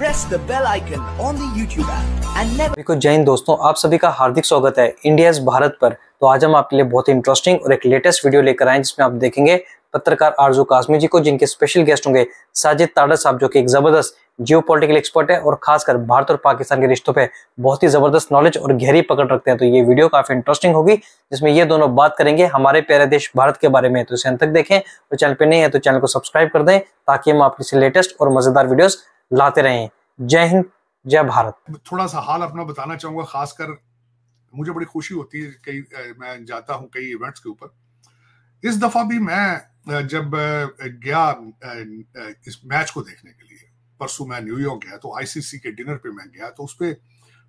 press the bell icon on the YouTube app and देखो जैन दोस्तों आप सभी का हार्दिक स्वागत है इंडिया भारत पर तो आज हम आपके लिए बहुत ही इंटरेस्टिंग और एक लेटेस्ट वीडियो लेकर आए जिसमें आप देखेंगे पत्रकार आरजू कासमी जी को जिनके स्पेशल गेस्ट होंगे साजिद ताडा साहब जो कि एक जबरदस्त जियो पोलिटिकल एक्सपर्ट है और खासकर भारत और पाकिस्तान के रिश्तों पे बहुत ही जबरदस्त नॉलेज और गहरी पकड़ रखते हैं तो ये वीडियो काफी इंटरेस्टिंग होगी जिसमें ये दोनों बात करेंगे हमारे प्यारे देश भारत के बारे में तो इसे अंत तक देखें और चैनल पे नहीं है तो चैनल को सब्सक्राइब कर दें ताकि हम आपके लेटेस्ट और मजेदार वीडियोस लाते रहें जय हिंद जय भारत थोड़ा सा हाल अपना बताना चाहूंगा खासकर मुझे बड़ी खुशी होती है कई मैं जाता हूँ कई इवेंट्स के ऊपर इस दफा भी मैं जब गया इस मैच को देखने के लिए परसों मैं न्यूयॉर्क गया तो आईसीसी के डिनर पे मैं गया तो उस पर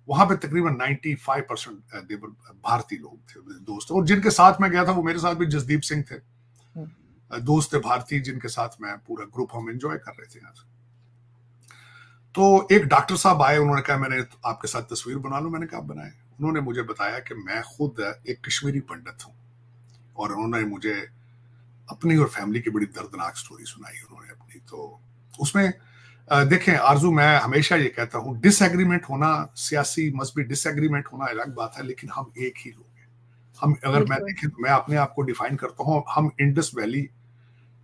वहां पे तकरीबन 95 परसेंट देवर भारतीय लोग थे दोस्त और जिनके साथ मैं गया था वो मेरे साथ भी जसदीप सिंह थे हम्म। दोस्त थे भारतीय जिनके साथ मैं पूरा ग्रुप हम एंजॉय कर रहे थे यहाँ से तो एक डॉक्टर साहब आए उन्होंने कहा मैंने आपके साथ तस्वीर बना लो मैंने कहा आप बनाए उन्होंने मुझे बताया कि मैं खुद एक कश्मीरी पंडित हूँ और उन्होंने मुझे अपनी और फैमिली की बड़ी दर्दनाक स्टोरी सुनाई उन्होंने अपनी तो उसमें देखें आरजू मैं हमेशा ये कहता हूँ डिसएग्रीमेंट होना सियासी मजबी डिसएग्रीमेंट होना अलग बात है लेकिन हम एक ही लोग हैं हम अगर मैं देखें तो मैं अपने आप को डिफाइन करता हूँ हम इंडस वैली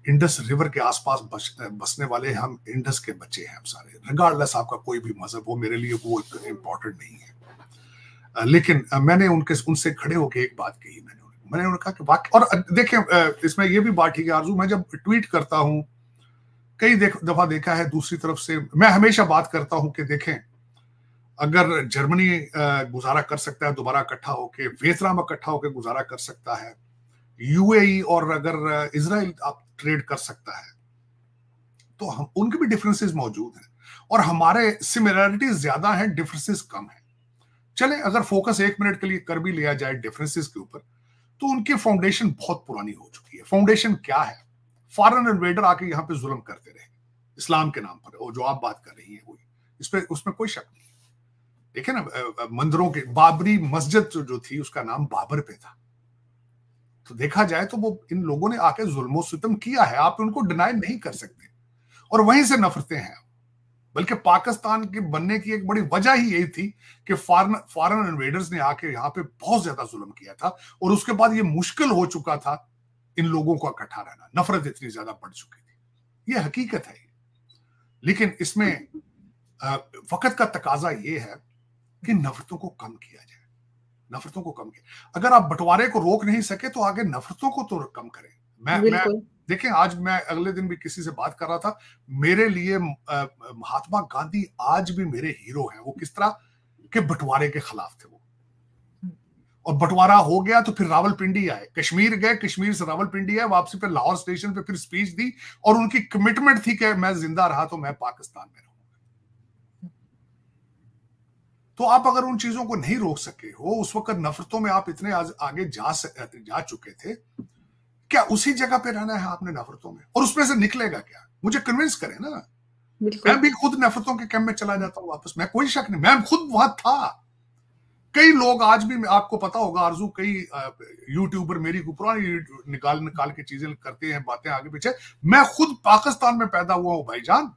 इंडस रिवर के आसपास बसने वाले हम इंडस के बच्चे हैं हम सारे रिगार्डलेस आपका कोई भी मजहब हो मेरे लिए वो इम्पोर्टेंट नहीं है लेकिन मैंने उनके उनसे खड़े होकर एक बात कही मैंने मैंने उन्होंने कहा कि वाकई और देखिए इसमें ये भी बात ठीक है आरजू मैं जब ट्वीट करता हूँ कई दफा देखा है दूसरी तरफ से मैं हमेशा बात करता हूँ कि देखें अगर जर्मनी गुजारा कर सकता है दोबारा इकट्ठा होके वेतराम इकट्ठा होके गुजारा कर सकता है यूएई और अगर इसराइल आप ट्रेड कर सकता है तो हम उनके भी डिफरेंसेस मौजूद हैं और हमारे सिमिलरिटीज ज्यादा हैं डिफरेंसेस कम हैं चले अगर फोकस एक मिनट के लिए कर भी लिया जाए डिफरेंसेस के ऊपर तो उनकी फाउंडेशन बहुत पुरानी हो चुकी है फाउंडेशन क्या है फॉरन इन्वेडर आके यहाँ पे जुलम करते रहे इस्लाम के नाम पर और जो आप बात कर रही है वही इस पर उसमें कोई शक नहीं देखे ना मंदिरों के बाबरी मस्जिद जो थी उसका नाम बाबर पे था तो देखा जाए तो वो इन लोगों ने आके जुल्मो सितम किया है आप उनको डिनाई नहीं कर सकते और वहीं से नफरतें हैं बल्कि पाकिस्तान के बनने की एक बड़ी वजह ही यही थी कि फॉरन इन्वेडर्स ने आके यहाँ पे बहुत ज्यादा जुल्म किया था और उसके बाद ये मुश्किल हो चुका था इन लोगों को इकट्ठा रहना नफरत इतनी ज्यादा बढ़ चुकी थी ये हकीकत है लेकिन इसमें वक्त का तकाजा ये है कि नफरतों को कम किया जाए नफरतों को कम किया अगर आप बंटवारे को रोक नहीं सके तो आगे नफरतों को तो कम करें मैं मैं देखें आज मैं अगले दिन भी किसी से बात कर रहा था मेरे लिए महात्मा गांधी आज भी मेरे हीरो हैं वो किस तरह के बंटवारे के खिलाफ थे वो और बंटवारा हो गया तो फिर रावलपिंडी आए कश्मीर गए कश्मीर से रावलपिंडी आए वापसी पे लाहौर स्टेशन पे फिर स्पीच दी और उनकी कमिटमेंट थी कि मैं जिंदा रहा तो मैं पाकिस्तान में तो आप अगर उन चीजों को नहीं रोक सके हो उस वक्त नफरतों में आप इतने आज आगे जा जा चुके थे क्या उसी जगह पे रहना है आपने नफरतों में और उसमें से निकलेगा क्या मुझे कन्विंस करें ना मैं भी खुद नफरतों के कैंप में चला जाता हूँ वापस मैं कोई शक नहीं मैं खुद वहां था कई लोग आज भी आपको पता होगा आरजू कई यूट्यूबर मेरी पुरानी निकाल निकाल के चीजें करते हैं बातें आगे पीछे मैं खुद पाकिस्तान में पैदा हुआ हूं भाईजान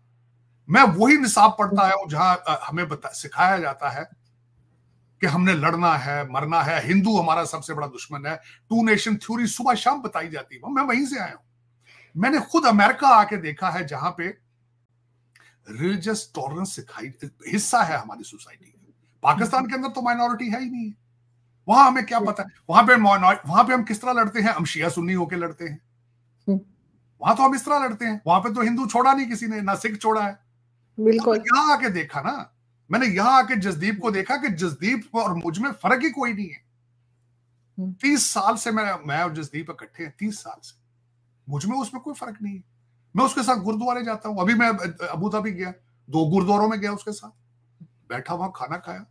मैं वही निशाब पढ़ता आया हूं जहां हमें बता, सिखाया जाता है कि हमने लड़ना है मरना है हिंदू हमारा सबसे बड़ा दुश्मन है टू नेशन थ्योरी सुबह शाम बताई जाती है मैं वहीं से आया हूं मैंने खुद अमेरिका आके देखा है जहां पे रिलीजियस टॉलरेंस सिखाई हिस्सा है हमारी सोसाइटी पाकिस्तान के अंदर तो माइनॉरिटी है ही नहीं वहां हमें क्या पता है वहां पे वहां पे हम किस तरह लड़ते हैं हम शिया सुन्नी होके लड़ते हैं हम्म। वहां तो हम इस तरह लड़ते हैं वहां पे तो हिंदू छोड़ा नहीं किसी ने ना सिख छोड़ा है बिल्कुल यहाँ आके देखा ना मैंने यहाँ आके जसदीप को देखा कि जसदीप और मुझ में फर्क ही कोई नहीं है हम्म। तीस साल से मैं मैं और जसदीप इकट्ठे हैं तीस साल से मुझ में उसमें कोई फर्क नहीं है मैं उसके साथ गुरुद्वारे जाता हूँ अभी मैं अबू धाबी गया दो गुरुद्वारों में गया उसके साथ बैठा वहां खाना खाया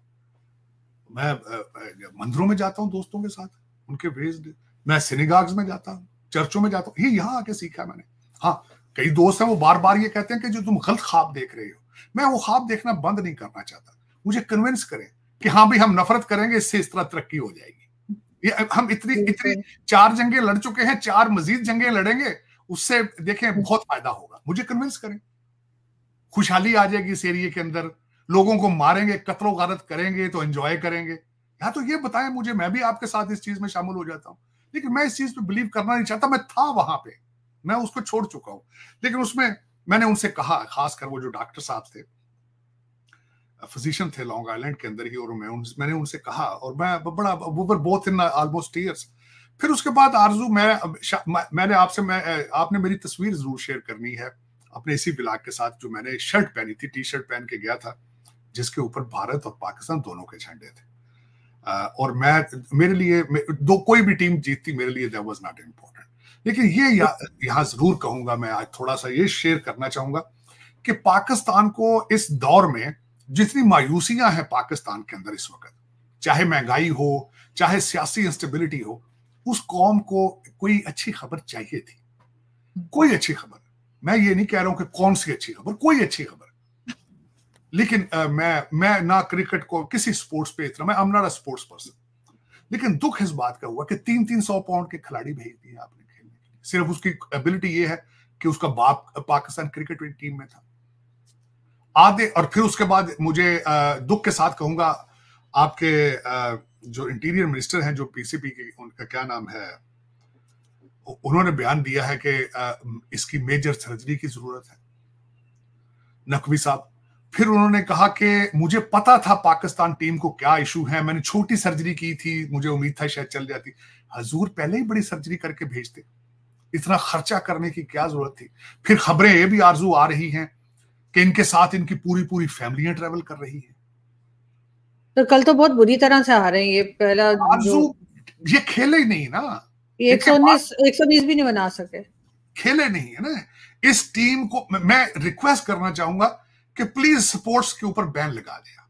मैं मंदिरों में जाता हूँ दोस्तों के साथ उनके वेज मैं सिनेगाग्स में जाता हूँ चर्चों में जाता हूँ ये यहाँ आके सीखा मैंने हाँ कई दोस्त हैं वो बार बार ये कहते हैं कि जो तुम गलत ख्वाब देख रहे हो मैं वो ख्वाब देखना बंद नहीं करना चाहता मुझे कन्विंस करें कि हाँ भाई हम नफरत करेंगे इससे इस तरह तरक्की हो जाएगी ये हम इतनी इतनी चार जंगे लड़ चुके हैं चार मजीद जंगे लड़ेंगे उससे देखें हम्म। बहुत फायदा होगा मुझे कन्विंस करें खुशहाली आ जाएगी इस एरिए के अंदर लोगों को मारेंगे कतरो गारत करेंगे तो एंजॉय करेंगे या तो ये बताएं मुझे मैं भी आपके साथ इस चीज में शामिल हो जाता हूं लेकिन मैं इस चीज पे बिलीव करना नहीं चाहता मैं था वहां पे मैं उसको छोड़ चुका हूं लेकिन उसमें मैंने उनसे कहा खासकर वो जो डॉक्टर साहब थे फिजिशियन थे लॉन्ग आइलैंड के अंदर ही और मैं उन, मैंने उनसे कहा और मैं बड़ा वो पर बोथ इन ऑलमोस्ट ईयर्स फिर उसके बाद आरजू मैं मैंने आपसे मैं आपने मेरी तस्वीर जरूर शेयर करनी है अपने इसी ब्लाग के साथ जो मैंने शर्ट पहनी थी टी शर्ट पहन के गया था जिसके ऊपर भारत और पाकिस्तान दोनों के झंडे थे और मैं मेरे लिए दो कोई भी टीम जीतती मेरे लिए दैट वाज नॉट इम्पोर्टेंट लेकिन ये यहां जरूर कहूंगा मैं आज थोड़ा सा ये शेयर करना चाहूंगा कि पाकिस्तान को इस दौर में जितनी मायूसियां हैं पाकिस्तान के अंदर इस वक्त चाहे महंगाई हो चाहे सियासी इंस्टेबिलिटी हो उस कौम को कोई अच्छी खबर चाहिए थी कोई अच्छी खबर मैं ये नहीं कह रहा हूं कि कौन सी अच्छी खबर कोई अच्छी खबर लेकिन आ, मैं मैं ना क्रिकेट को किसी स्पोर्ट्स पे इतना मैं अमना स्पोर्ट्स पर्सन लेकिन दुख इस बात का हुआ कि तीन तीन सौ पाउंड के खिलाड़ी भेज दिए आपने सिर्फ उसकी एबिलिटी ये है कि उसका बाप पाकिस्तान क्रिकेट टीम में था आधे और फिर उसके बाद मुझे दुख के साथ कहूंगा आपके जो इंटीरियर मिनिस्टर हैं जो पीसीपी के उनका क्या नाम है उन्होंने बयान दिया है कि इसकी मेजर सर्जरी की जरूरत है नकवी साहब फिर उन्होंने कहा कि मुझे पता था पाकिस्तान टीम को क्या इशू है मैंने छोटी सर्जरी की थी मुझे उम्मीद था शायद चल जाती हजूर पहले ही बड़ी सर्जरी करके भेजते इतना खर्चा करने की क्या जरूरत थी फिर खबरें ये भी आरजू आ रही हैं कि इनके साथ इनकी पूरी पूरी फैमिलियां ट्रेवल कर रही है तो कल तो बहुत बुरी तरह से आ रहे हैं ये पहला आरजू ये खेले नहीं ना एक सौ उन्नीस एक सौ बीस भी नहीं बना सके खेले नहीं है ना इस टीम को मैं रिक्वेस्ट करना चाहूंगा कि प्लीज स्पोर्ट्स के ऊपर बैन लगा दें आप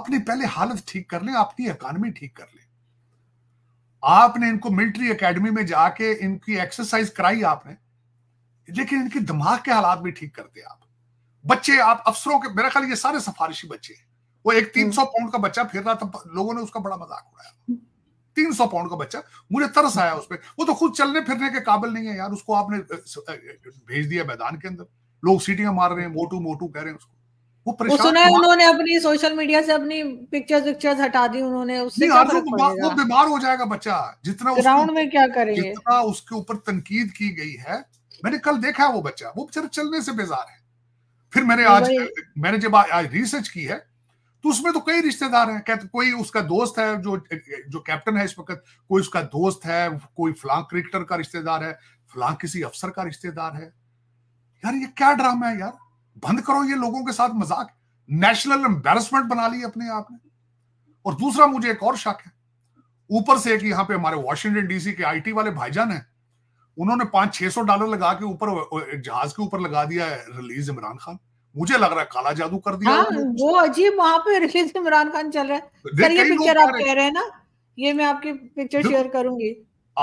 अपनी पहले हालत ठीक कर लें अपनी इकॉनमी ठीक कर लें आपने इनको मिलिट्री एकेडमी में जाके इनकी एक्सरसाइज कराई आपने लेकिन इनके दिमाग के हालात भी ठीक करते आप बच्चे आप अफसरों के मेरा ख्याल ये सारे सफारिशी बच्चे हैं वो एक तीन हम्म। सौ पाउंड का बच्चा फिर रहा था लोगों ने उसका बड़ा मजाक उड़ाया तीन सौ पाउंड का बच्चा मुझे तरस आया हम्म। उस पर वो तो खुद चलने फिरने के काबिल नहीं है यार उसको आपने भेज दिया मैदान के अंदर लोग सीटियां मार रहे हैं मोटू मोटू कह रहे हैं उसको वो उसने उन्होंने अपनी सोशल मीडिया से अपनी पिक्चर्स पिक्चर्स हटा दी उन्होंने उससे क्या वो बीमार हो जाएगा बच्चा जितना ग्राउंड में क्या करेंगे जितना उसके ऊपर तनकीद की गई है मैंने कल देखा वो बच्चा वो बेचारा चलने से बेजार है फिर मैंने तो आज मैंने जब आज रिसर्च की है तो उसमें तो कई रिश्तेदार हैं कहते कोई उसका दोस्त है जो जो कैप्टन है इस वक्त कोई उसका दोस्त है कोई फ्लां क्रिकेटर का रिश्तेदार है फ्लां किसी अफसर का रिश्तेदार है यार ये क्या ड्रामा है यार बंद करो ये लोगों के साथ मजाक नेशनल एम्बेरसमेंट बना ली अपने आप ने और दूसरा मुझे एक और शक है ऊपर से एक यहाँ पे हमारे वॉशिंगटन डीसी के आईटी वाले भाईजान है उन्होंने पांच छह सौ डॉलर लगा के ऊपर जहाज के ऊपर लगा दिया है रिलीज इमरान खान मुझे लग रहा है काला जादू कर दिया हाँ, वो अजीब वहां पे रिलीज इमरान खान चल रहा है ये पिक्चर आप कह रहे हैं ना ये मैं आपकी पिक्चर शेयर करूंगी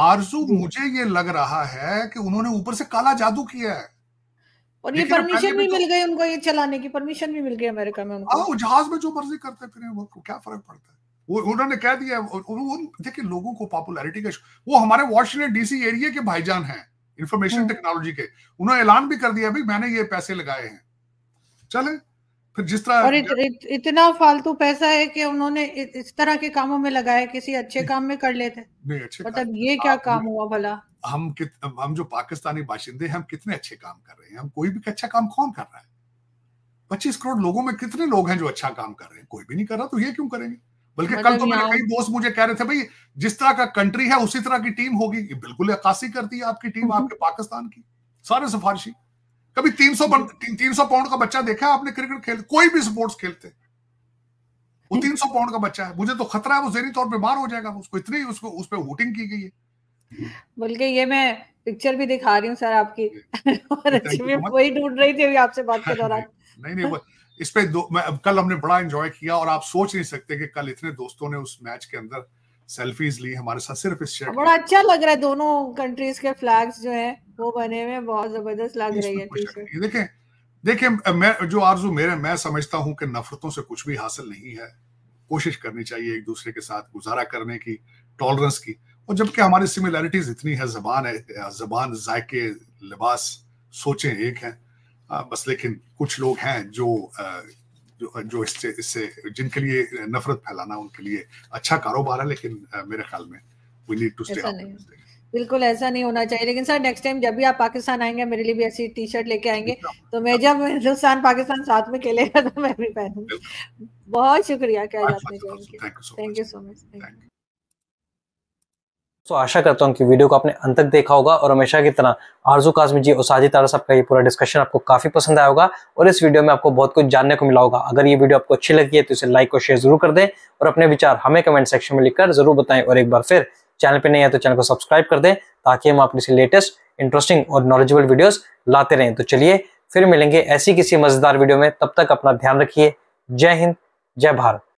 आरजू मुझे ये लग रहा है कि उन्होंने ऊपर से काला जादू किया है और ये परमिशन भी तो मिल गई उनको ये चलाने की परमिशन भी मिल गई अमेरिका में उनको जहाज में जो मर्जी करते फिर उनको क्या फर्क पड़ता है वो उन्होंने कह दिया देखिए लोगों को पॉपुलैरिटी का वो हमारे वॉशिंगटन डीसी एरिया के भाईजान हैं इंफॉर्मेशन हम्म। टेक्नोलॉजी के उन्होंने ऐलान भी कर दिया भाई मैंने ये पैसे लगाए हैं चले फिर जिस तरह और इत, इत, इतना फालतू पैसा है कि उन्होंने इस तरह के कामों में लगाया किसी अच्छे काम में कर लेते मतलब ये क्या काम हुआ भला हम कित हम जो पाकिस्तानी बाशिंदे हैं हम कितने अच्छे काम कर रहे हैं हम कोई भी अच्छा काम कौन कर रहा है पच्चीस करोड़ लोगों में कितने लोग हैं जो अच्छा काम कर रहे हैं कोई भी नहीं कर रहा तो ये क्यों करेंगे बल्कि कल मतलब तो मेरे कई दोस्त मुझे कह रहे थे भाई जिस तरह का कंट्री है उसी तरह की टीम होगी ये बिल्कुल अक्सी करती है आपकी टीम आपके पाकिस्तान की सारे सिफारिशी कभी तीन सौ तीन सौ पाउंड का बच्चा देखा आपने क्रिकेट खेल कोई भी स्पोर्ट्स खेलते वो तीन सौ पाउंड का बच्चा है मुझे तो खतरा है वो जहरी तौर पर बीमार हो जाएगा उसको इतनी उसको उस पर वोटिंग की गई है बोल के ये मैं पिक्चर भी दिखा रही हूँ सर आपकी वही ढूंढ रही थी आपसे बात के दौरान नहीं नहीं इस पे दो मैं कल हमने बड़ा एंजॉय किया और आप सोच नहीं सकते कि कल इतने दोस्तों ने उस मैच के अंदर सेल्फीज ली हमारे साथ सिर्फ इस शर्ट बड़ा अच्छा लग रहा है दोनों कंट्रीज के फ्लैग्स जो है वो बने हुए बहुत जबरदस्त लग रही है देखें देखें मैं जो आरजू मेरे मैं समझता हूँ कि नफरतों से कुछ भी हासिल नहीं है कोशिश करनी चाहिए एक दूसरे के साथ गुजारा करने की टॉलरेंस की और जबकि हमारी सिमिलैरिटीज इतनी है जबान है जबान जायके लिबास सोचे एक हैं बस लेकिन कुछ लोग हैं जो जो, जो इससे इससे जिनके लिए नफरत फैलाना उनके लिए अच्छा कारोबार है लेकिन मेरे ख्याल में वी नीड टू स्टे बिल्कुल ऐसा नहीं होना चाहिए लेकिन सर नेक्स्ट टाइम जब भी आप पाकिस्तान आएंगे मेरे लिए भी ऐसी टी शर्ट लेके आएंगे तो मैं जब हिंदुस्तान पाकिस्तान साथ में खेलेगा तो मैं भी पहनूंगी बहुत शुक्रिया क्या thank you so much so तो so, आशा करता हूँ कि वीडियो को आपने अंत तक देखा होगा और हमेशा की तरह आरजू काजमी जी और साजिद तारा साहब का ये पूरा डिस्कशन आपको काफी पसंद आया होगा और इस वीडियो में आपको बहुत कुछ जानने को मिला होगा अगर ये वीडियो आपको अच्छी लगी है तो इसे लाइक और शेयर जरूर कर दें और अपने विचार हमें कमेंट सेक्शन में लिखकर जरूर बताएं और एक बार फिर चैनल पर नहीं है तो चैनल को सब्सक्राइब कर दें ताकि हम अपने लेटेस्ट इंटरेस्टिंग और नॉलेजेबल वीडियोज लाते रहें तो चलिए फिर मिलेंगे ऐसी किसी मजेदार वीडियो में तब तक अपना ध्यान रखिए जय हिंद जय भारत